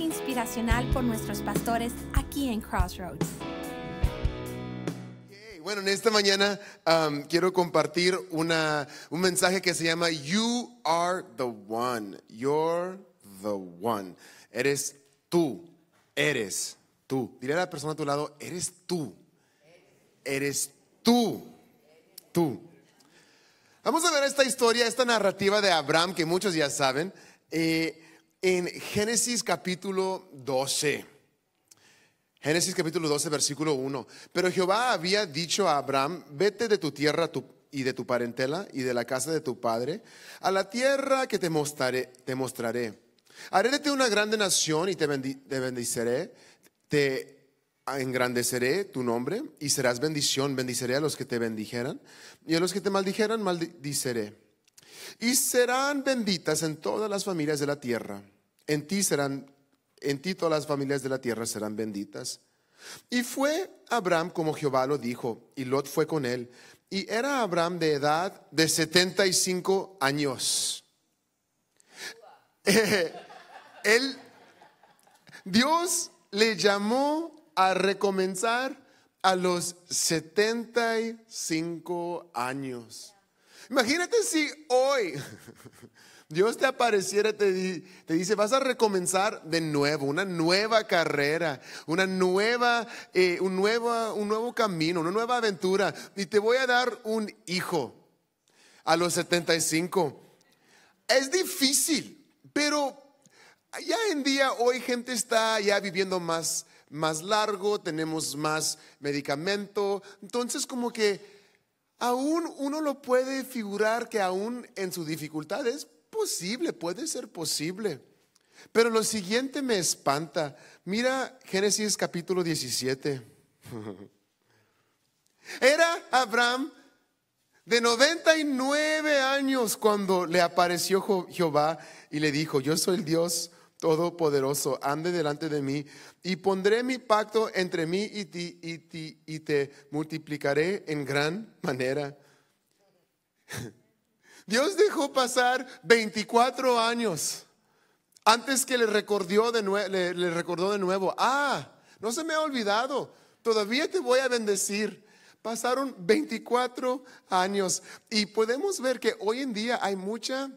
inspiracional por nuestros pastores aquí en Crossroads. bueno, en esta mañana um, quiero compartir una, un mensaje que se llama You are the one. You're the one. Eres tú. Eres tú. Diré a la persona a tu lado, eres tú. Eres tú. Tú. Vamos a ver esta historia, esta narrativa de Abraham que muchos ya saben. Eh, en Génesis capítulo 12. Génesis capítulo 12, versículo 1. Pero Jehová había dicho a Abraham, vete de tu tierra y de tu parentela y de la casa de tu padre a la tierra que te mostraré. Te mostraré. Haré de ti una grande nación y te, te bendiceré. Te engrandeceré tu nombre y serás bendición. Bendiceré a los que te bendijeran y a los que te maldijeran maldiceré. Y serán benditas en todas las familias de la tierra. En ti serán, en ti todas las familias de la tierra serán benditas. Y fue Abraham como Jehová lo dijo, y Lot fue con él. Y era Abraham de edad de 75 años. él, Dios le llamó a recomenzar a los 75 años. Imagínate si hoy Dios te apareciera, te, te dice, vas a recomenzar de nuevo, una nueva carrera, una nueva, eh, un, nuevo un nuevo camino, una nueva aventura. Y te voy a dar un hijo a los 75. Es difícil, pero ya en día hoy gente está ya viviendo más, más largo, tenemos más medicamento. Entonces como que aún uno lo puede figurar que aún en sus dificultades posible, puede ser posible. Pero lo siguiente me espanta. Mira Génesis capítulo 17. Era Abraham de 99 años cuando le apareció Jehová y le dijo, yo soy el Dios Todopoderoso, ande delante de mí y pondré mi pacto entre mí y, ti, y, ti, y te multiplicaré en gran manera. Dios dejó pasar 24 años antes que le recordó de, le, recordó de nuevo, ah, no se me ha olvidado, todavía te voy a bendecir. Pasaron 24 años y podemos ver que hoy en día hay mucha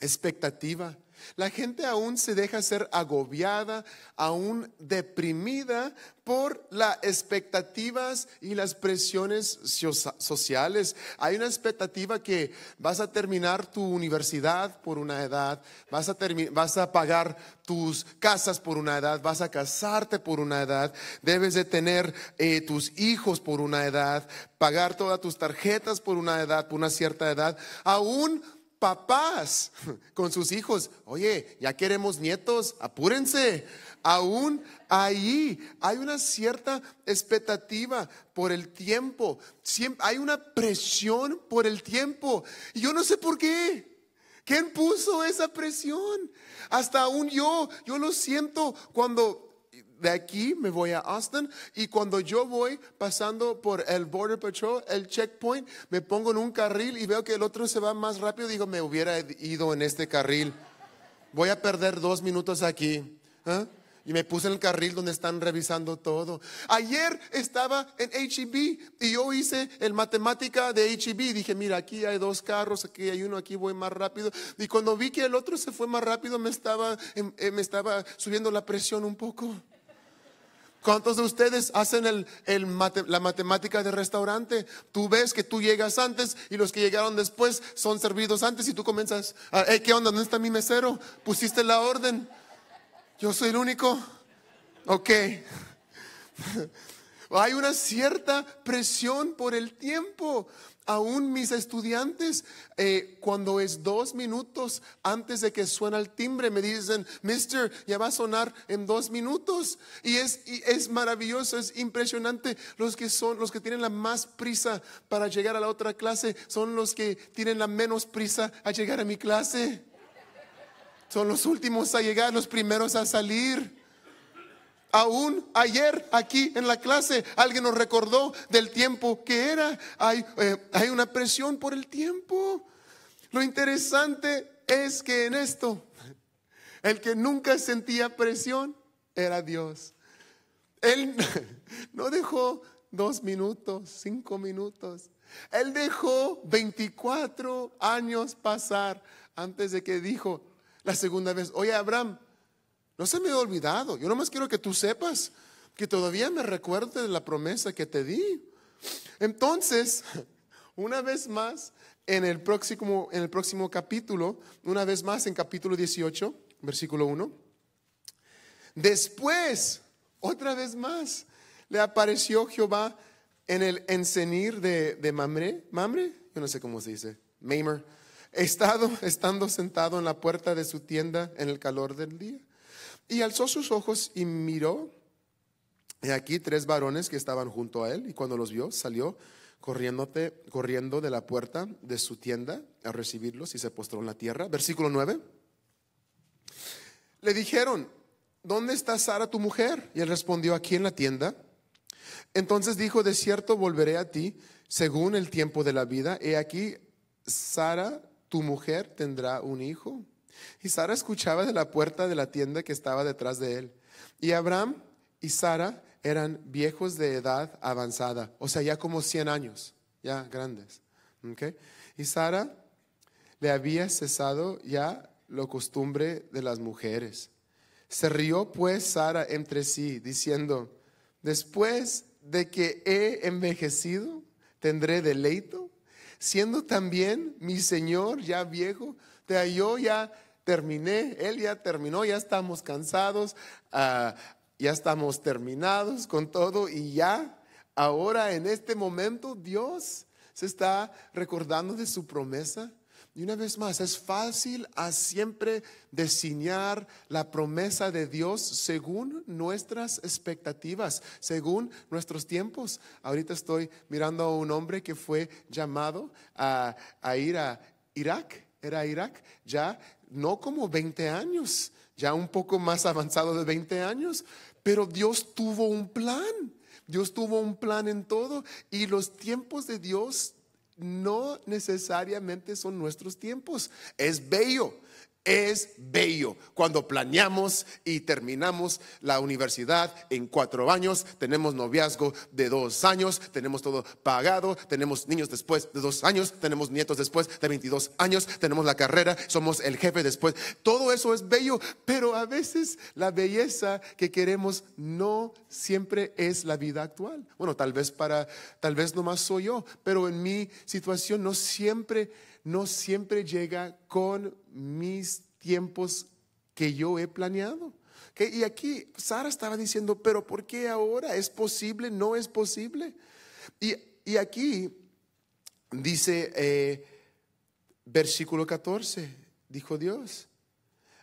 expectativa la gente aún se deja ser agobiada, aún deprimida por las expectativas y las presiones sociales. Hay una expectativa que vas a terminar tu universidad por una edad, vas a, pagar tus casas por una edad, vas a casarte por una edad, debes de tener eh, tus hijos por una edad, pagar todas tus tarjetas por una edad, por una cierta edad. Aún Papás con sus hijos, oye, ya queremos nietos, apúrense. Aún ahí hay una cierta expectativa por el tiempo, Siempre, hay una presión por el tiempo. Y yo no sé por qué. ¿Quién puso esa presión? Hasta aún yo, yo lo siento cuando de aquí me voy a Austin y cuando yo voy pasando por el Border Patrol, el checkpoint, me pongo en un carril y veo que el otro se va más rápido, digo, me hubiera ido en este carril, voy a perder dos minutos aquí. ¿eh? Y me puse en el carril donde están revisando todo. Ayer estaba en HEB y yo hice el matemática de HEB. Dije, mira, aquí hay dos carros, aquí hay uno, aquí voy más rápido. Y cuando vi que el otro se fue más rápido, me estaba, em, eh, me estaba subiendo la presión un poco. ¿Cuántos de ustedes hacen el, la matemática de restaurante? Tú ves que tú llegas antes y los que llegaron después son servidos antes y tú comienzas, ah, ¿qué onda? ¿Dónde está mi mesero? ¿Pusiste la orden? ¿Yo soy el único? Ok. Hay una cierta presión por el tiempo. Aún mis estudiantes, eh, cuando es dos minutos antes de que suena el timbre, me dicen, Mister, ya va a sonar en dos minutos. Y es, y es maravilloso, es impresionante. Los que son, los que tienen la más prisa para llegar a la otra clase, son los que tienen la menos prisa a llegar a mi clase. Son los últimos a llegar, los primeros a salir. Aún ayer aquí en la clase alguien nos recordó del tiempo que era. Eh, hay, una presión por el tiempo. Lo interesante es que en esto, el que nunca sentía presión era Dios. Él no dejó dos minutos, cinco minutos. Él dejó 24 años pasar antes de que dijo la segunda vez, oye Abraham, no se me ha olvidado. Yo nomás quiero que tú sepas que todavía me recuerdes la promesa que te di. Entonces, una vez más, en el próximo, en el próximo capítulo, una vez más en capítulo 18, versículo 1, después, otra vez más, le apareció Jehová en el encenir de, Mamre, Mamre, yo no sé cómo se dice, Mamre. estado, estando sentado en la puerta de su tienda en el calor del día. Y alzó sus ojos y miró. Y aquí tres varones que estaban junto a él. Y cuando los vio, salió corriendo de la puerta de su tienda a recibirlos y se postró en la tierra. Versículo 9. Le dijeron, ¿dónde está Sara tu mujer? Y él respondió, aquí en la tienda. Entonces dijo, de cierto volveré a ti según el tiempo de la vida. He aquí, Sara tu mujer tendrá un hijo. Y Sara escuchaba de la puerta de la tienda que estaba detrás de él. Y Abraham y Sara eran viejos de edad avanzada, o sea, ya como 100 años, ya grandes. Y Sara le había cesado ya lo costumbre de las mujeres. Se rió pues Sara entre sí, diciendo, después de que he envejecido, tendré deleito, siendo también mi Señor ya viejo, te halló ya terminé, él ya terminó, ya estamos cansados, ah, ya estamos terminados con todo y ya, ahora en este momento Dios se está recordando de su promesa. Y una vez más, es fácil a siempre diseñar la promesa de Dios según nuestras expectativas, según nuestros tiempos. Ahorita estoy mirando a un hombre que fue llamado a ir a Irak, era Irak, ya no como 20 años, ya un poco más avanzado de 20 años, pero Dios tuvo un plan. Dios tuvo un plan en todo y los tiempos de Dios no necesariamente son nuestros tiempos. Es bello, es bello. Cuando planeamos y terminamos la universidad en cuatro años, tenemos noviazgo de dos años, tenemos todo pagado, tenemos niños después de dos años, tenemos nietos después de 22 años, tenemos la carrera, somos el jefe después. Todo eso es bello, pero a veces la belleza que queremos no siempre es la vida actual. Bueno, tal vez para, tal vez más soy yo, pero en mi situación no siempre no siempre llega con mis tiempos que yo he planeado. Y aquí Sara estaba diciendo, pero ¿por qué ahora? ¿Es posible? ¿No es posible? Y, aquí dice eh, versículo 14, dijo Dios,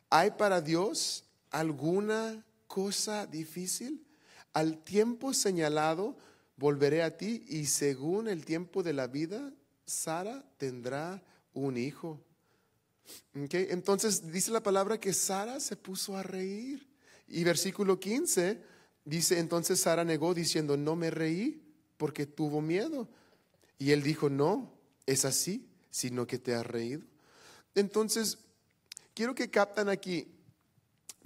¿hay para Dios alguna cosa difícil? Al tiempo señalado volveré a ti y según el tiempo de la vida Sara tendrá un hijo. Entonces dice la palabra que Sara se puso a reír. Y versículo 15 dice, entonces Sara negó diciendo, no me reí porque tuvo miedo. Y él dijo, no, es así, sino que te has reído. Entonces, quiero que captan aquí,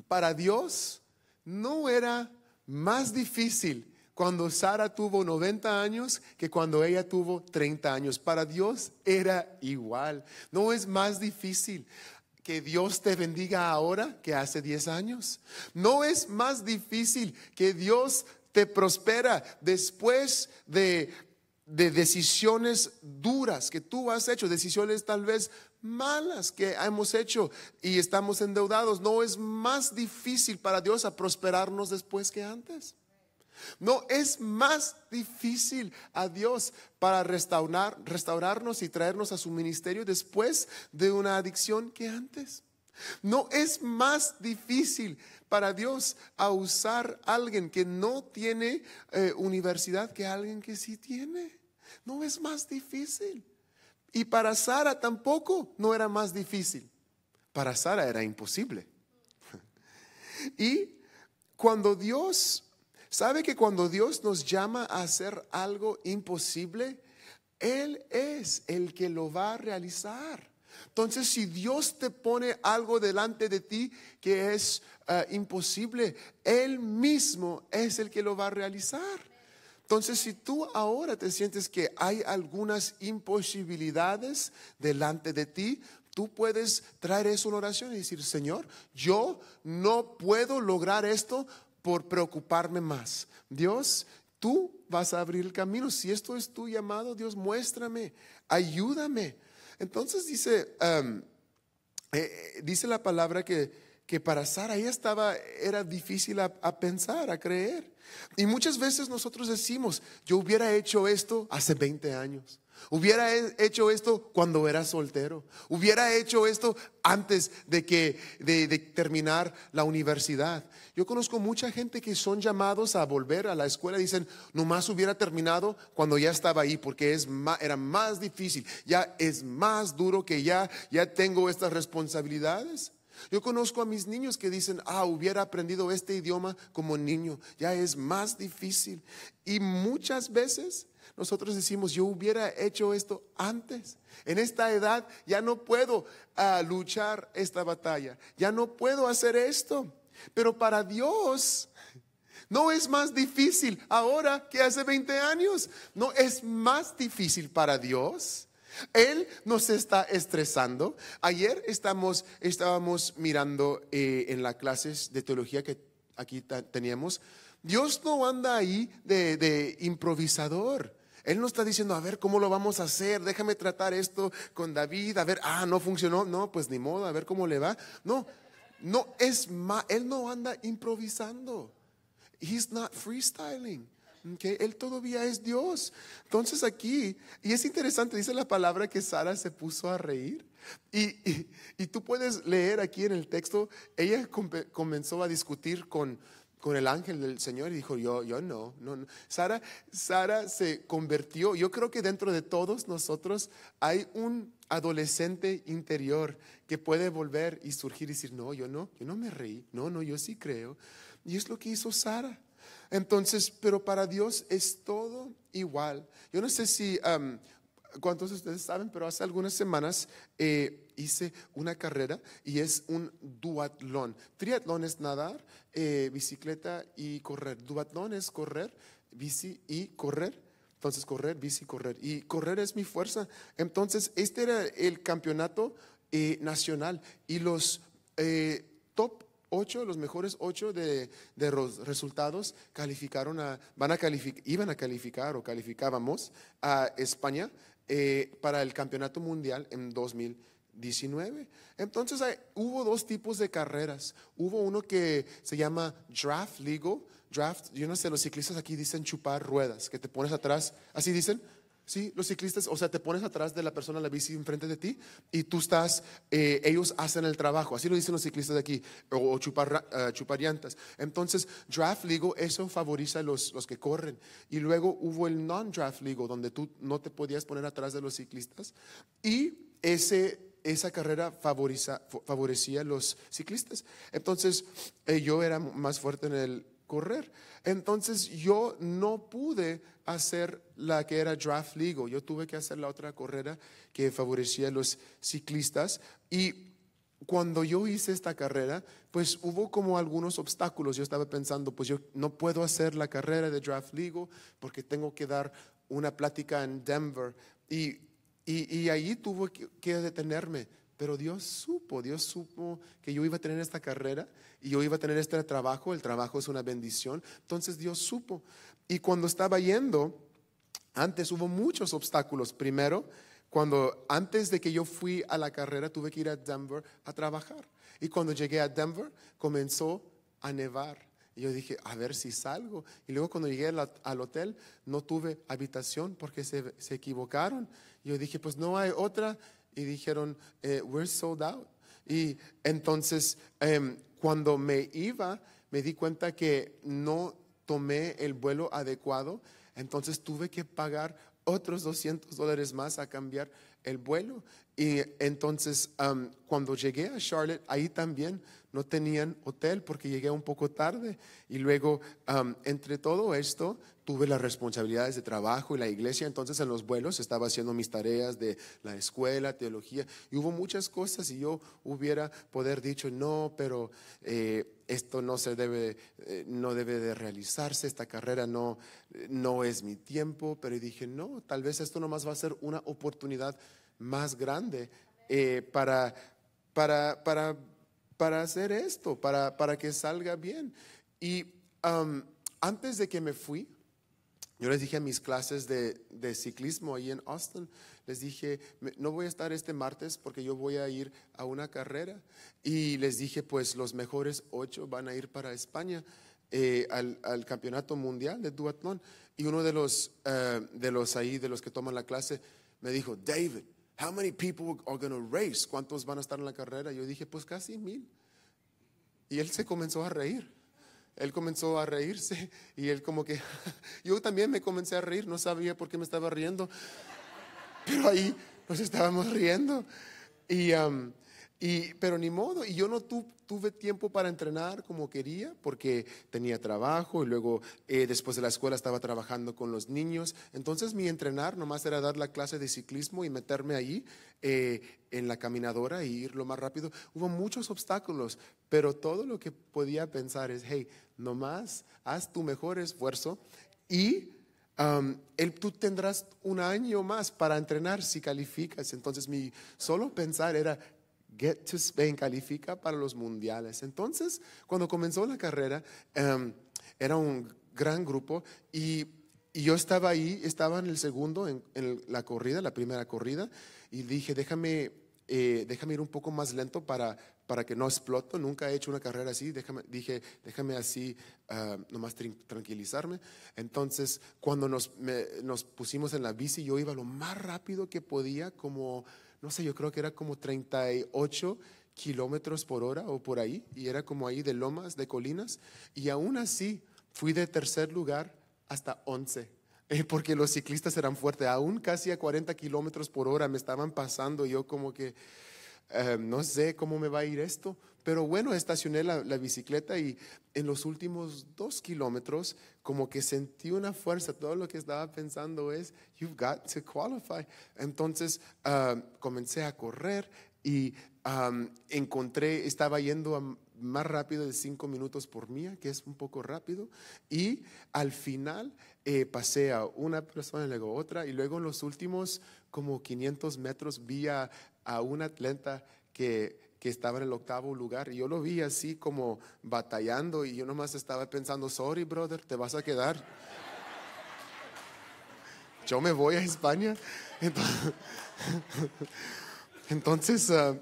para Dios no era más difícil cuando Sara tuvo 90 años que cuando ella tuvo 30 años. Para Dios era igual. No es más difícil que Dios te bendiga ahora que hace 10 años. No es más difícil que Dios te prospera después de, decisiones duras que tú has hecho, decisiones tal vez malas que hemos hecho y estamos endeudados. No es más difícil para Dios a prosperarnos después que antes. No es más difícil a Dios para restaurar, restaurarnos y traernos a su ministerio después de una adicción que antes. No es más difícil para Dios a usar a alguien que no tiene eh, universidad que alguien que sí tiene. No es más difícil. Y para Sara tampoco no era más difícil. Para Sara era imposible. Y cuando Dios ¿Sabe que cuando Dios nos llama a hacer algo imposible, Él es el que lo va a realizar? Entonces, si Dios te pone algo delante de ti que es eh, imposible, Él mismo es el que lo va a realizar. Entonces, si tú ahora te sientes que hay algunas imposibilidades delante de ti, tú puedes traer eso en oración y decir, Señor, yo no puedo lograr esto, por preocuparme más. Dios, tú vas a abrir el camino. Si esto es tu llamado, Dios, muéstrame, ayúdame. Entonces dice, um, eh, eh, dice la palabra que que para Sara ya estaba, era difícil a, pensar, a creer. Y muchas veces nosotros decimos, yo hubiera hecho esto hace 20 años, hubiera hecho esto cuando era soltero, hubiera hecho esto antes de, que, de, terminar la universidad. Yo conozco mucha gente que son llamados a volver a la escuela, dicen, nomás hubiera terminado cuando ya estaba ahí, porque es era más difícil, ya es más duro que ya, ya tengo estas responsabilidades. Yo conozco a mis niños que dicen, ah, hubiera aprendido este idioma como niño, ya es más difícil. Y muchas veces nosotros decimos, yo hubiera hecho esto antes. En esta edad ya no puedo ah, luchar esta batalla, ya no puedo hacer esto. Pero para Dios no es más difícil ahora que hace 20 años. No es más difícil para Dios él nos está estresando. Ayer estábamos mirando eh, en las clases de teología que aquí teníamos. Dios no anda ahí de, de improvisador. Él no está diciendo, a ver, ¿cómo lo vamos a hacer? Déjame tratar esto con David. A ver, ah, no funcionó. No, pues ni modo, a ver cómo le va. No, no es más. Él no anda improvisando. He's not freestyling que Él todavía es Dios. Entonces aquí, y es interesante, dice la palabra que Sara se puso a reír. Y, tú puedes leer aquí en el texto, ella comenzó a discutir con, con el ángel del Señor y dijo, yo, yo no, no, no. Sara, Sara se convirtió, yo creo que dentro de todos nosotros hay un adolescente interior que puede volver y surgir y decir, no, yo no, yo no me reí, no, no, yo sí creo. Y es lo que hizo Sara. Entonces, pero para Dios es todo igual. Yo no sé si cuántos de ustedes saben, pero hace algunas semanas eh, hice una carrera y es un duatlón. Triatlón es nadar, eh, bicicleta y correr. Duatlón es correr, bici y correr. Entonces correr, bici, correr. Y correr es mi fuerza. Entonces este era el campeonato eh, nacional y los eh, top ocho, los mejores ocho de, de resultados calificaron a, van a calificar iban a calificar o calificábamos a España eh, para el Campeonato Mundial en 2019. Entonces hubo dos tipos de carreras. Hubo uno que se llama draft legal, draft, yo no sé, los ciclistas aquí dicen chupar ruedas, que te pones atrás, así dicen, ¿sí? Los ciclistas, o sea, te pones atrás de la persona la bici enfrente de ti y tú estás, eh, ellos hacen el trabajo, así lo dicen los ciclistas de aquí, o, chupar, eh, Entonces, draft legal, eso favoriza a los, los que corren. Y luego hubo el non-draft legal, donde tú no te podías poner atrás de los ciclistas. Y ese esa carrera favorecía a los ciclistas. Entonces, eh, yo era más fuerte en el correr. Entonces yo no pude hacer la que era draft league, yo tuve que hacer la otra carrera que favorecía a los ciclistas y cuando yo hice esta carrera, pues hubo como algunos obstáculos. Yo estaba pensando, pues yo no puedo hacer la carrera de draft league porque tengo que dar una plática en Denver. Y, y, y tuve que detenerme pero Dios supo, Dios supo que yo iba a tener esta carrera y yo iba a tener este trabajo, el trabajo es una bendición. Entonces Dios supo. Y cuando estaba yendo, antes hubo muchos obstáculos. Primero, cuando antes de que yo fui a la carrera tuve que ir a Denver a trabajar. Y cuando llegué a Denver comenzó a nevar. Y yo dije, a ver si salgo. Y luego cuando llegué al, hotel no tuve habitación porque se, se equivocaron. Y yo dije, pues no hay otra y dijeron, eh, we're sold out. Y entonces em, cuando me iba, me di cuenta que no tomé el vuelo adecuado, entonces tuve que pagar otros 200 dólares más a cambiar el vuelo. Y entonces cuando llegué a Charlotte, ahí también no tenían hotel porque llegué un poco tarde. Y luego, entre todo esto, tuve las responsabilidades de trabajo y la iglesia, entonces en los vuelos estaba haciendo mis tareas de la escuela, teología, y hubo muchas cosas y yo hubiera poder dicho, no, pero eh, esto no se debe, eh, no debe de realizarse, esta carrera no, no es mi tiempo, pero dije, no, tal vez esto nomás va a ser una oportunidad más grande eh, para, para, para, para hacer esto, para, para que salga bien. Y antes de que me fui, yo les dije a mis clases de, de, ciclismo ahí en Austin, les dije, no voy a estar este martes porque yo voy a ir a una carrera. Y les dije, pues los mejores ocho van a ir para España eh, al, al, campeonato mundial de duatlón. Y uno de los, eh, de los ahí, de los que toman la clase, me dijo, David, how many people are going to race? ¿Cuántos van a estar en la carrera? Yo dije, pues casi mil. Y él se comenzó a reír él comenzó a reírse y él como que, yo también me comencé a reír, no sabía por qué me estaba riendo, pero ahí nos estábamos riendo. Y y, pero ni modo, y yo no tuve tiempo para entrenar como quería, porque tenía trabajo y luego eh, después de la escuela estaba trabajando con los niños. Entonces mi entrenar nomás era dar la clase de ciclismo y meterme ahí eh, en la caminadora e ir lo más rápido. Hubo muchos obstáculos, pero todo lo que podía pensar es, hey, nomás haz tu mejor esfuerzo y... tú tendrás un año más para entrenar si calificas. Entonces mi solo pensar era, Get to Spain califica para los mundiales. Entonces, cuando comenzó la carrera, em, era un gran grupo y, yo estaba ahí, estaba en el segundo, en, la corrida, la primera corrida, y dije, déjame, eh, déjame ir un poco más lento para, para que no exploto. Nunca he hecho una carrera así. Déjame, dije, déjame así, ah, nomás tranquilizarme. Entonces, cuando nos, nos pusimos en la bici, yo iba lo más rápido que podía, como no sé, yo creo que era como 38 kilómetros por hora o por ahí, y era como ahí de lomas, de colinas, y aún así fui de tercer lugar hasta 11, eh, porque los ciclistas eran fuertes, aún casi a 40 kilómetros por hora me estaban pasando, yo como que, eh, no sé cómo me va a ir esto, pero bueno, estacioné la, bicicleta y en los últimos dos kilómetros como que sentí una fuerza. Todo lo que estaba pensando es, you've got to qualify. Entonces ah, comencé a correr y encontré, estaba yendo más rápido de cinco minutos por mía, que es un poco rápido. Y al final eh, pasé a una persona, luego otra, y luego en los últimos como 500 metros vi a, a un atleta que que estaba en el octavo lugar. Y yo lo vi así como batallando y yo nomás estaba pensando, sorry brother, te vas a quedar. Yo me voy a España. Entonces, ah,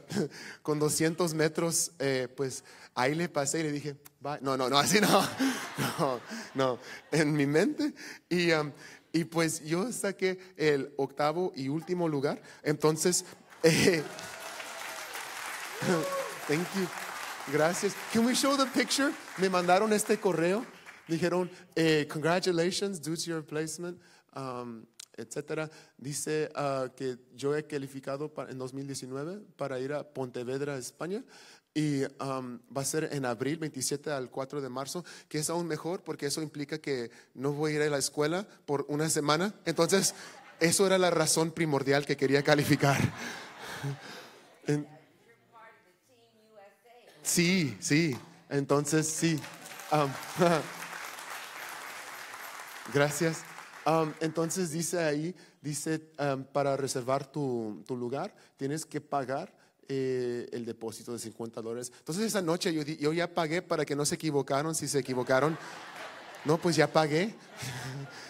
con 200 metros, eh, pues ahí le pasé y le dije, Bye. no, no, no, así no, no, no, en mi mente. Y, ah, y pues yo saqué el octavo y último lugar. Entonces, eh, Thank you. Gracias. Can we show the picture? Me mandaron este correo. Dijeron, eh, congratulations due to your placement, um, etcétera. Dice ah, que yo he calificado para, en 2019 para ir a Pontevedra, España. Y um, va a ser en abril, 27 al 4 de marzo, que es aún mejor porque eso implica que no voy a ir a la escuela por una semana. Entonces, eso era la razón primordial que quería calificar. Sí, sí. Entonces, sí. gracias. entonces dice ahí, dice, para reservar tu, lugar tienes que pagar eh, el depósito de 50 dólares. Entonces esa noche yo, ya pagué para que no se equivocaron, si se equivocaron. No, pues ya pagué.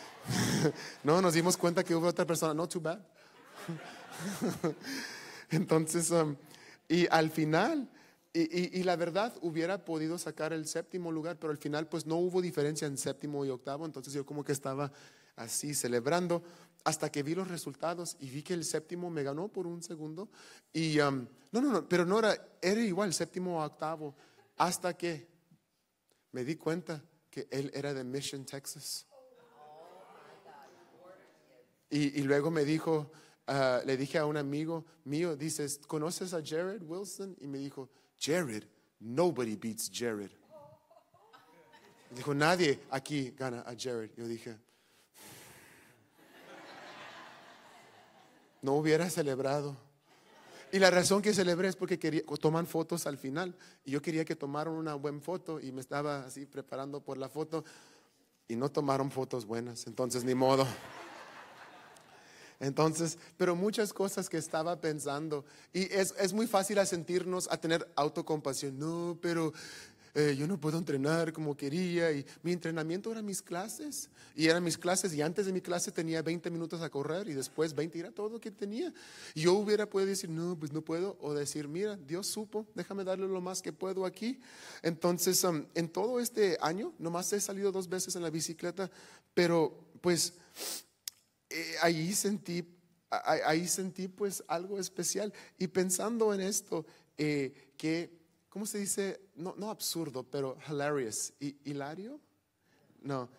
no, nos dimos cuenta que hubo otra persona. No, too bad. Entonces, y al final y, la verdad, hubiera podido sacar el séptimo lugar, pero al final pues no hubo diferencia en séptimo y octavo, entonces yo como que estaba así celebrando hasta que vi los resultados y vi que el séptimo me ganó por un segundo. Y um, no, no, no, pero no era, era igual séptimo o octavo, hasta que me di cuenta que él era de Mission, Texas. Y, luego me dijo, uh, le dije a un amigo mío, dices, ¿conoces a Jared Wilson? Y me dijo, Jared, nobody beats Jared. Dijo, nadie aquí gana a Jared. Yo dije, no hubiera celebrado. Y la razón que celebré es porque quería, toman fotos al final. Y yo quería que tomaran una buena foto y me estaba así preparando por la foto. Y no tomaron fotos buenas, entonces ni modo. Entonces, pero muchas cosas que estaba pensando. Y es, muy fácil a sentirnos, a tener autocompasión. No, pero eh, yo no puedo entrenar como quería. Y mi entrenamiento era mis clases. Y eran mis clases. Y antes de mi clase tenía 20 minutos a correr y después 20 era todo lo que tenía. yo hubiera podido decir, no, pues no puedo. O decir, mira, Dios supo, déjame darle lo más que puedo aquí. Entonces, um, en todo este año, nomás he salido dos veces en la bicicleta. Pero, pues eh, ahí sentí, ahí sentí pues algo especial. Y pensando en esto, eh, que, ¿cómo se dice? No, no absurdo, pero hilarious. ¿Hilario? No,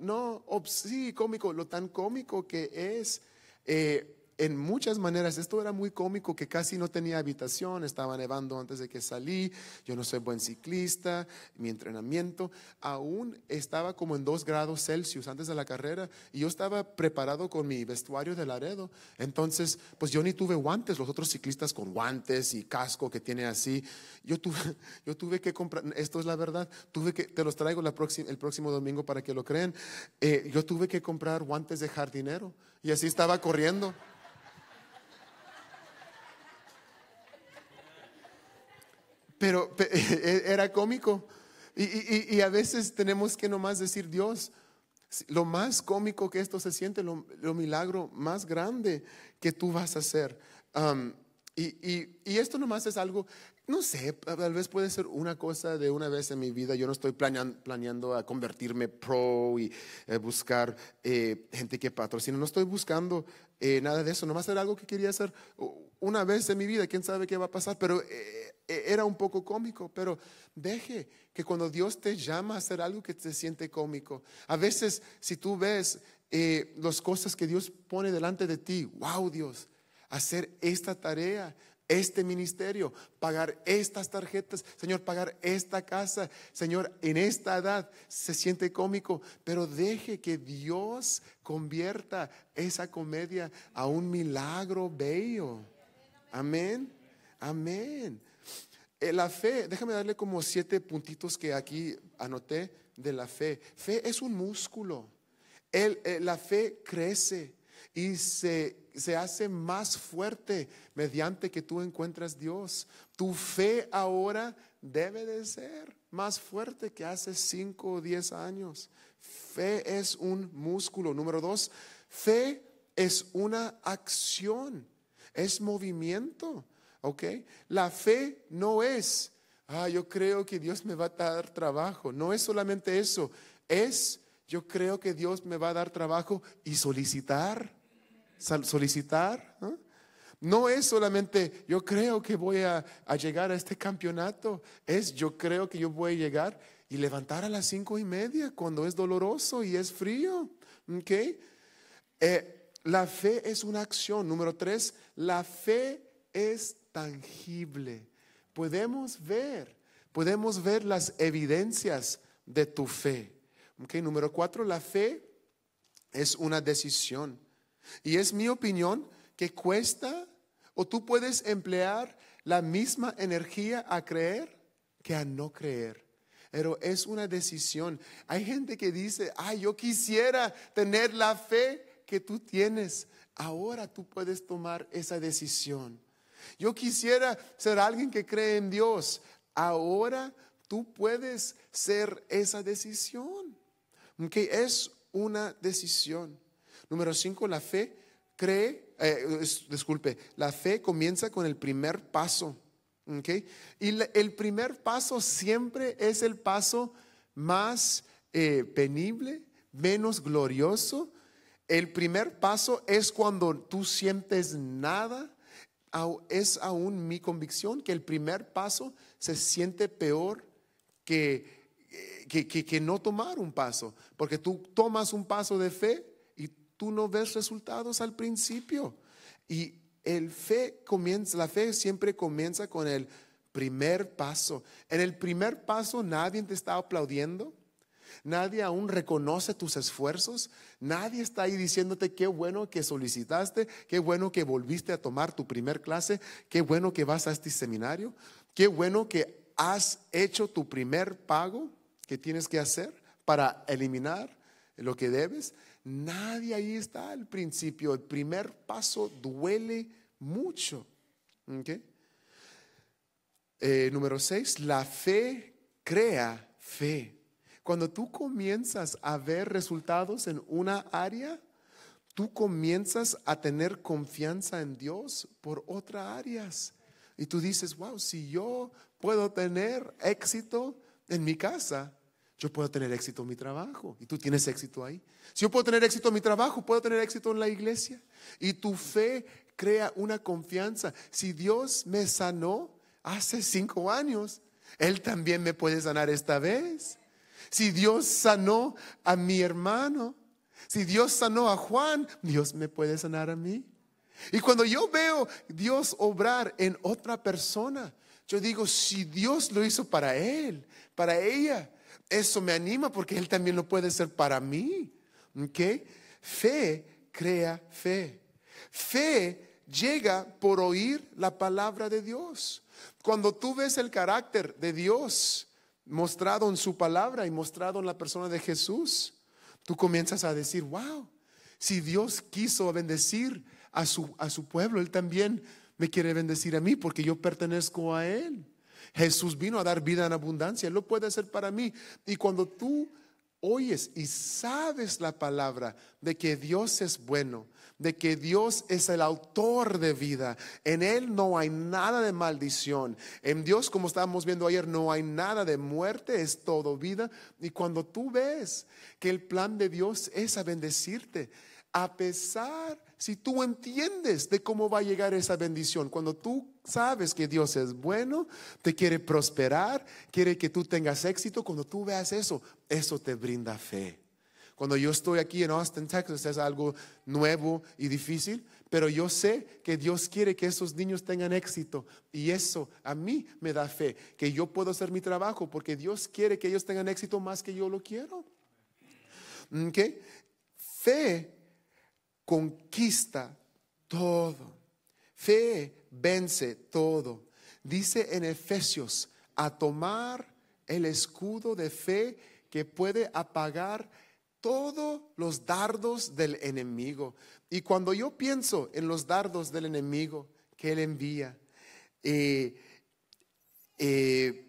no, sí, cómico, lo tan cómico que es. Eh, en muchas maneras esto era muy cómico que casi no tenía habitación, estaba nevando antes de que salí, yo no soy buen ciclista, mi entrenamiento aún estaba como en 2 grados Celsius antes de la carrera y yo estaba preparado con mi vestuario de Laredo. Entonces, pues yo ni tuve guantes, los otros ciclistas con guantes y casco que tiene así. Yo tuve, yo tuve que comprar, esto es la verdad, tuve que, te los traigo la próxima, el próximo domingo para que lo crean, eh, yo tuve que comprar guantes de jardinero y así estaba corriendo. pero e, era cómico. Y, y, a veces tenemos que nomás decir, Dios, lo más cómico que esto se siente, lo, milagro más grande que tú vas a hacer. Um, y, y, esto nomás es algo, no sé, tal vez puede ser una cosa de una vez en mi vida. Yo no estoy planeando, planeando a convertirme pro y eh, buscar eh, gente que patrocine. No estoy buscando eh, nada de eso. Nomás era algo que quería hacer una vez en mi vida. ¿Quién sabe qué va a pasar? Pero e, era un poco cómico, pero deje que cuando Dios te llama a hacer algo que te siente cómico, a veces si tú ves eh, las cosas que Dios pone delante de ti, wow Dios, hacer esta tarea, este ministerio, pagar estas tarjetas, Señor, pagar esta casa, Señor, en esta edad se siente cómico, pero deje que Dios convierta esa comedia a un milagro bello. Amén. Amén. Eh, la fe, déjame darle como siete puntitos que aquí anoté de la fe. Fe es un músculo. Eh, la fe crece y se, se hace más fuerte mediante que tú encuentras Dios. Tu fe ahora debe de ser más fuerte que hace cinco o diez años. Fe es un músculo. Número dos, fe es una acción, es movimiento. ¿Ok? La fe no es, ah, yo creo que Dios me va a dar trabajo. No es solamente eso, es, yo creo que Dios me va a dar trabajo y solicitar, solicitar. ¿no? es solamente yo creo que voy a, llegar a este campeonato, es yo creo que yo voy a llegar y levantar a las cinco y media cuando es doloroso y es frío. ¿Okay? Eh, la fe es una acción. Número tres, la fe es tangible. Podemos ver, podemos ver las evidencias de tu fe. Okay, número cuatro, la fe es una decisión. Y es mi opinión que cuesta o tú puedes emplear la misma energía a creer que a no creer. Pero es una decisión. Hay gente que dice, ay, yo quisiera tener la fe que tú tienes. Ahora tú puedes tomar esa decisión. Yo quisiera ser alguien que cree en Dios. Ahora tú puedes ser esa decisión, que es una decisión. Número cinco, la fe cree, eh, disculpe, la fe comienza con el primer paso. Y el primer paso siempre es el paso más eh, penible, menos glorioso. El primer paso es cuando tú sientes nada, es aún mi convicción que el primer paso se siente peor eh, que, que, no tomar un paso, porque tú tomas un paso de fe y tú no ves resultados al principio. Y el fe comienza, la fe siempre comienza con el primer paso. En el primer paso nadie te está aplaudiendo, Nadie aún reconoce tus esfuerzos. Nadie está ahí diciéndote qué bueno que solicitaste, qué bueno que volviste a tomar tu primer clase, qué bueno que vas a este seminario, qué bueno que has hecho tu primer pago que tienes que hacer para eliminar lo que debes. Nadie ahí está al principio. El primer paso duele mucho. Eh, número 6, la fe crea fe. Cuando tú comienzas a ver resultados en una área, tú comienzas a tener confianza en Dios por otras áreas. Y tú dices, wow, si yo puedo tener éxito en mi casa, yo puedo tener éxito en mi trabajo. Y tú tienes éxito ahí. Si yo puedo tener éxito en mi trabajo, puedo tener éxito en la iglesia. Y tu fe crea una confianza. Si Dios me sanó hace cinco años, Él también me puede sanar esta vez. Si Dios sanó a mi hermano, si Dios sanó a Juan, Dios me puede sanar a mí. Y cuando yo veo Dios obrar en otra persona, yo digo, si Dios lo hizo para él, para ella, eso me anima porque Él también lo puede hacer para mí. ¿Ok? Fe crea fe. Fe llega por oír la palabra de Dios. Cuando tú ves el carácter de Dios mostrado en su palabra y mostrado en la persona de Jesús, tú comienzas a decir, wow, si Dios quiso bendecir a su, a su pueblo, Él también me quiere bendecir a mí porque yo pertenezco a Él. Jesús vino a dar vida en abundancia, Él lo puede hacer para mí. Y cuando tú oyes y sabes la palabra de que Dios es bueno, de que Dios es el autor de vida. En Él no hay nada de maldición. En Dios, como estábamos viendo ayer, no hay nada de muerte, es todo vida. Y cuando tú ves que el plan de Dios es a bendecirte, a pesar si tú entiendes de cómo va a llegar esa bendición, cuando tú sabes que Dios es bueno, te quiere prosperar, quiere que tú tengas éxito, cuando tú veas eso, eso te brinda fe. Cuando yo estoy aquí en Austin, Texas, es algo nuevo y difícil, pero yo sé que Dios quiere que esos niños tengan éxito y eso a mí me da fe, que yo puedo hacer mi trabajo porque Dios quiere que ellos tengan éxito más que yo lo quiero. ¿Okay? Fe conquista todo. Fe vence todo. Dice en Efesios, a tomar el escudo de fe que puede apagar todos los dardos del enemigo. Y cuando yo pienso en los dardos del enemigo que él envía, eh, eh,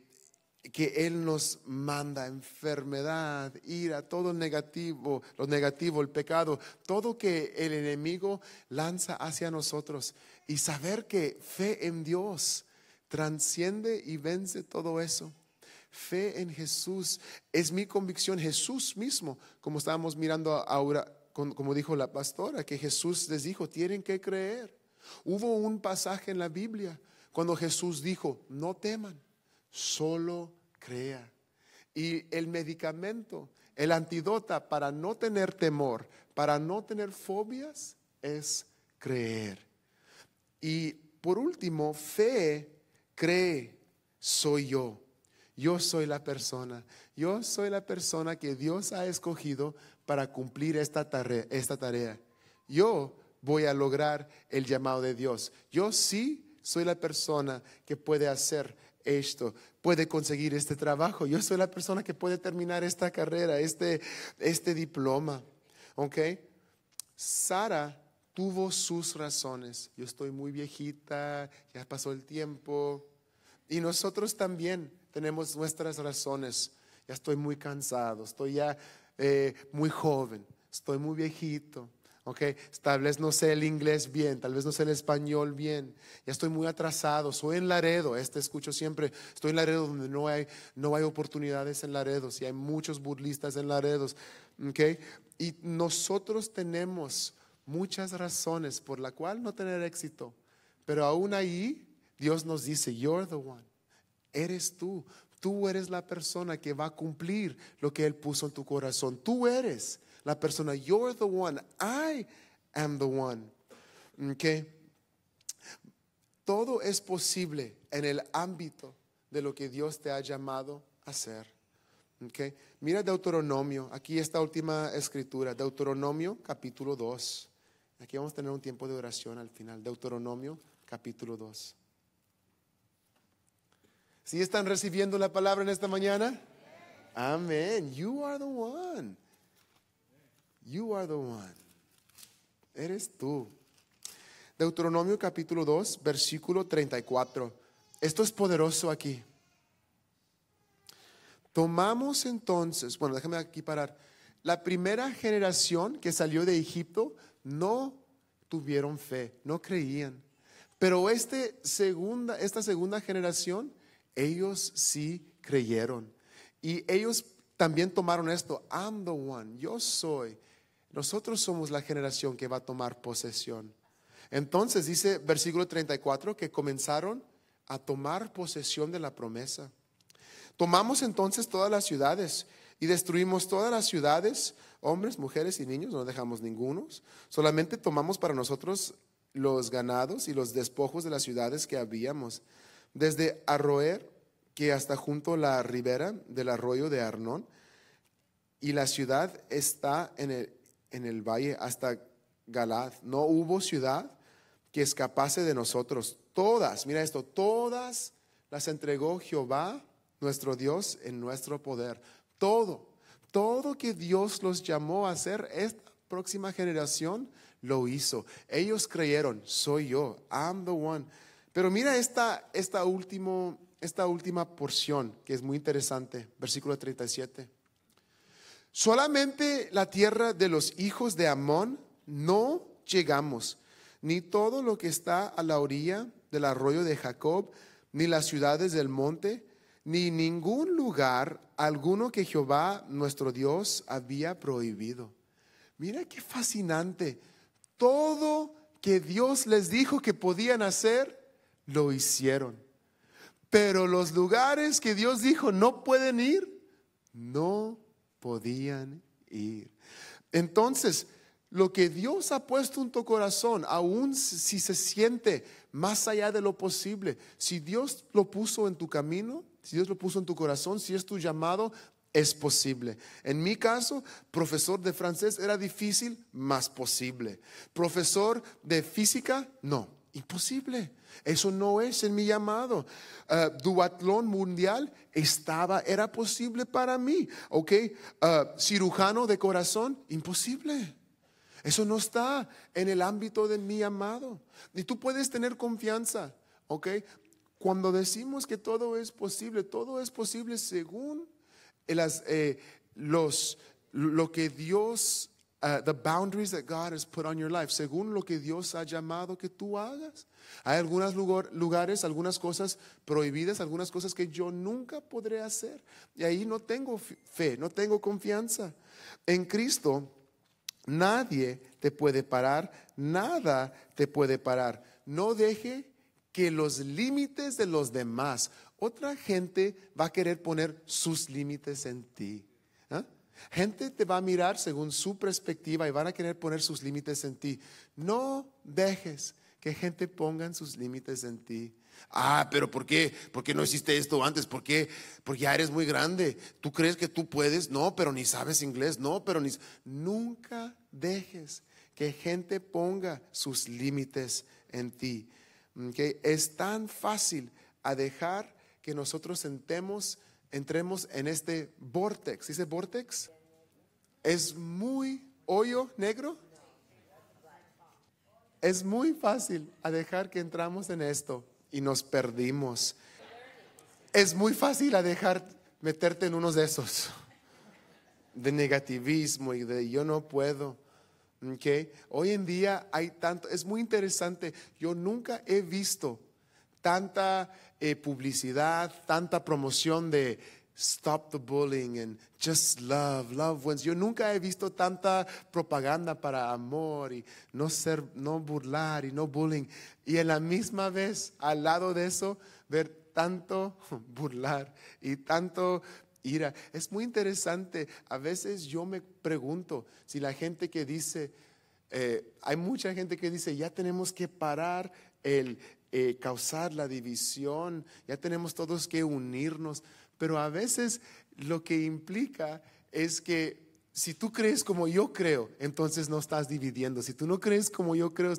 que Él nos manda enfermedad, ira, todo negativo, lo negativo, el pecado, todo que el enemigo lanza hacia nosotros. Y saber que fe en Dios transciende y vence todo eso. Fe en Jesús es mi convicción, Jesús mismo, como estábamos mirando ahora, como dijo la pastora, que Jesús les dijo, tienen que creer. Hubo un pasaje en la Biblia cuando Jesús dijo, no teman, solo crea. Y el medicamento, el antídoto para no tener temor, para no tener fobias, es creer. Y por último, fe, cree, soy yo. Yo soy la persona, yo soy la persona que Dios ha escogido para cumplir esta tarea. Esta tarea. Yo voy a lograr el llamado de Dios. Yo sí soy la persona que puede hacer esto, puede conseguir este trabajo. Yo soy la persona que puede terminar esta carrera, este, este diploma. ¿Ok? Sara tuvo sus razones. Yo estoy muy viejita, ya pasó el tiempo. Y nosotros también tenemos nuestras razones. Ya estoy muy cansado, estoy ya eh, muy joven, estoy muy viejito. Okay, tal vez no sé el inglés bien, tal vez no sé el español bien, ya estoy muy atrasado, soy en Laredo, este escucho siempre, estoy en Laredo donde no hay, no hay oportunidades en Laredo, Y hay muchos burlistas en Laredo, okay. Y nosotros tenemos muchas razones por la cual no tener éxito, pero aún ahí Dios nos dice, you're the one, Eres tú. Tú eres la persona que va a cumplir lo que Él puso en tu corazón. Tú eres la persona. You're the one. I am the one. Okay. Todo es posible en el ámbito de lo que Dios te ha llamado a hacer. Okay. Mira Deuteronomio, aquí esta última escritura, Deuteronomio capítulo 2. Aquí vamos a tener un tiempo de oración al final, Deuteronomio capítulo 2. Si están recibiendo la palabra en esta mañana? Amén. You are the one. You are the one. Eres tú. Deuteronomio capítulo 2, versículo 34. Esto es poderoso aquí. Tomamos entonces, bueno, déjame aquí parar. La primera generación que salió de Egipto no tuvieron fe, no creían. Pero este segunda, esta segunda generación ellos sí creyeron. Y ellos también tomaron esto, I'm the one, yo soy. Nosotros somos la generación que va a tomar posesión. Entonces dice versículo 34 que comenzaron a tomar posesión de la promesa. Tomamos entonces todas las ciudades y destruimos todas las ciudades, hombres, mujeres y niños, no dejamos ningunos. Solamente tomamos para nosotros los ganados y los despojos de las ciudades que habíamos desde Arroer, que hasta junto a la ribera del arroyo de Arnón, y la ciudad está en el, valle hasta Galad. No hubo ciudad que escapase de nosotros. Todas, mira esto, todas las entregó Jehová, nuestro Dios, en nuestro poder. Todo, todo que Dios los llamó a hacer, esta próxima generación lo hizo. Ellos creyeron, soy yo, I'm the one pero mira esta, esta, esta última porción que es muy interesante, versículo 37. Solamente la tierra de los hijos de Amón no llegamos, ni todo lo que está a la orilla del arroyo de Jacob, ni las ciudades del monte, ni ningún lugar alguno que Jehová nuestro Dios había prohibido. Mira qué fascinante. Todo que Dios les dijo que podían hacer, lo hicieron. Pero los lugares que Dios dijo no pueden ir, no podían ir. Entonces, lo que Dios ha puesto en tu corazón, aun si se siente más allá de lo posible, si Dios lo puso en tu camino, si Dios lo puso en tu corazón, si es tu llamado, es posible. En mi caso, profesor de francés era difícil, más posible. Profesor de física, no. Imposible. Eso no es en mi llamado. Eh, duatlón mundial estaba, era posible para mí. ¿Ok? Eh, cirujano de corazón, imposible. Eso no está en el ámbito de mi llamado. Y tú puedes tener confianza. ¿Ok? Cuando decimos que todo es posible, todo es posible según las, eh, los, lo que Dios Uh, the boundaries that God has put on your life, según lo que Dios ha llamado que tú hagas. Hay algunos lugares, algunas cosas prohibidas, algunas cosas que yo nunca podré hacer. Y ahí no tengo fe, no tengo confianza. En Cristo nadie te puede parar, nada te puede parar. No deje que los límites de los demás, otra gente va a querer poner sus límites en ti. Gente te va a mirar según su perspectiva y van a querer poner sus límites en ti. No dejes que gente ponga sus límites en ti. Ah, pero ¿por qué? ¿Por qué no hiciste esto antes? ¿Por qué? Porque ya eres muy grande. ¿Tú crees que tú puedes? No, pero ni sabes inglés. No, pero ni... Nunca dejes que gente ponga sus límites en ti. Mm, que Es tan fácil a dejar que nosotros entremos en este vortex. ¿Dice vortex? Es muy hoyo negro. Es muy fácil a dejar que entramos en esto y nos perdimos. Es muy fácil a dejar meterte en unos de esos de negativismo y de yo no puedo. Okay. Hoy en día hay tanto, es muy interesante, yo nunca he visto tanta eh, publicidad, tanta promoción de Stop the bullying and just love, love ones. Yo nunca he visto tanta propaganda para amor y no ser, no burlar y no bullying. Y en la misma vez, al lado de eso, ver tanto burlar y tanto ira. Es muy interesante. A veces yo me pregunto si la gente que dice, eh, hay mucha gente que dice, ya tenemos que parar el eh, causar la división, ya tenemos todos que unirnos pero a veces lo que implica es que si tú crees como yo creo, entonces no estás dividiendo. Si tú no crees como yo creo,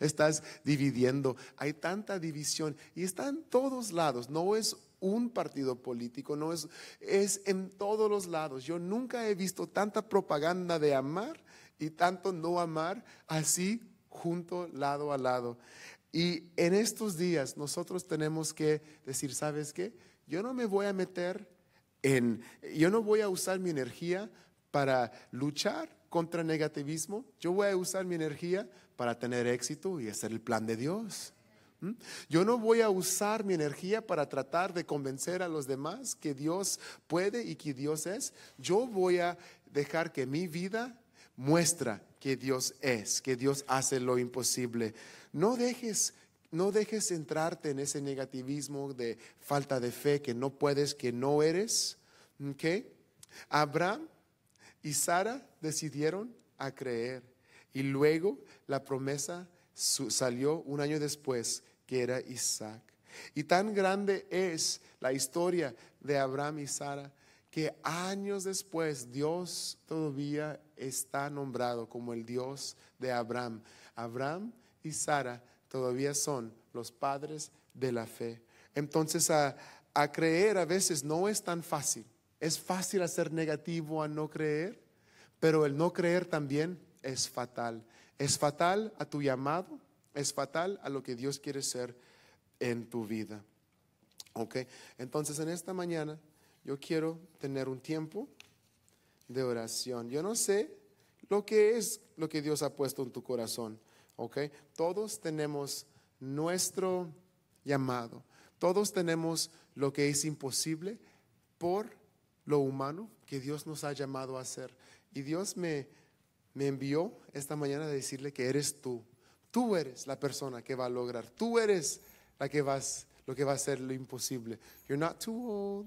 estás dividiendo. Hay tanta división y está en todos lados. No es un partido político, no es, es en todos los lados. Yo nunca he visto tanta propaganda de amar y tanto no amar así junto, lado a lado. Y en estos días nosotros tenemos que decir, ¿sabes qué? Yo no me voy a meter en, yo no voy a usar mi energía para luchar contra negativismo, yo voy a usar mi energía para tener éxito y hacer el plan de Dios. ¿Mm? Yo no voy a usar mi energía para tratar de convencer a los demás que Dios puede y que Dios es. Yo voy a dejar que mi vida muestra que Dios es, que Dios hace lo imposible. No dejes no dejes entrarte en ese negativismo de falta de fe que no puedes, que no eres. ¿Okay? Abraham y Sara decidieron a creer y luego la promesa salió un año después que era Isaac. Y tan grande es la historia de Abraham y Sara que años después Dios todavía está nombrado como el Dios de Abraham. Abraham y Sara todavía son los padres de la fe. Entonces a, creer a veces no es tan fácil. Es fácil hacer negativo a no creer, pero el no creer también es fatal. Es fatal a tu llamado, es fatal a lo que Dios quiere ser en tu vida. Ok, entonces en esta mañana yo quiero tener un tiempo de oración. Yo no sé lo que es lo que Dios ha puesto en tu corazón. Okay, Todos tenemos nuestro llamado. Todos tenemos lo que es imposible por lo humano que Dios nos ha llamado a hacer. Y Dios me, envió esta mañana a decirle que eres tú. Tú eres la persona que va a lograr. Tú eres la que vas, lo que va a hacer lo imposible. You're not too old.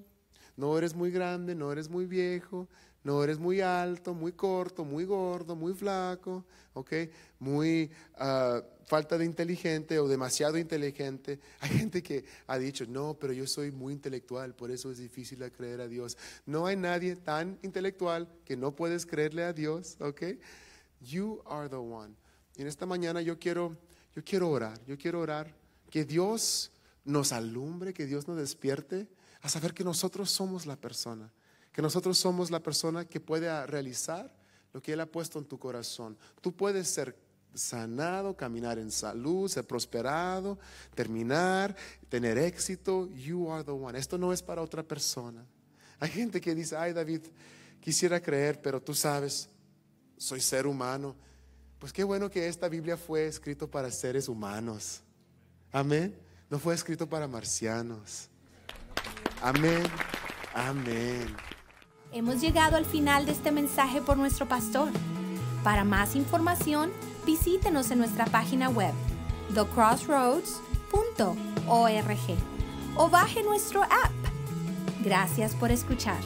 No eres muy grande, no eres muy viejo. No, eres muy alto, muy corto, muy gordo, muy flaco, ¿ok? Muy ah, falta de inteligente o demasiado inteligente. Hay gente que ha dicho, no, pero yo soy muy intelectual, por eso es difícil creer a Dios. No hay nadie tan intelectual que no puedes creerle a Dios, ¿ok? You are the one. Y en esta mañana yo quiero, yo quiero orar, yo quiero orar que Dios nos alumbre, que Dios nos despierte a saber que nosotros somos la persona que nosotros somos la persona que puede ah, realizar lo que Él ha puesto en tu corazón. Tú puedes ser sanado, caminar en salud, ser prosperado, terminar, tener éxito. You are the one. Esto no es para otra persona. Hay gente que dice, ay David, quisiera creer, pero tú sabes, soy ser humano. Pues qué bueno que esta Biblia fue escrito para seres humanos. Amén. No fue escrito para marcianos. Amén. Amén. Hemos llegado al final de este mensaje por nuestro pastor. Para más información, visítenos en nuestra página web thecrossroads.org o baje nuestro app. Gracias por escuchar.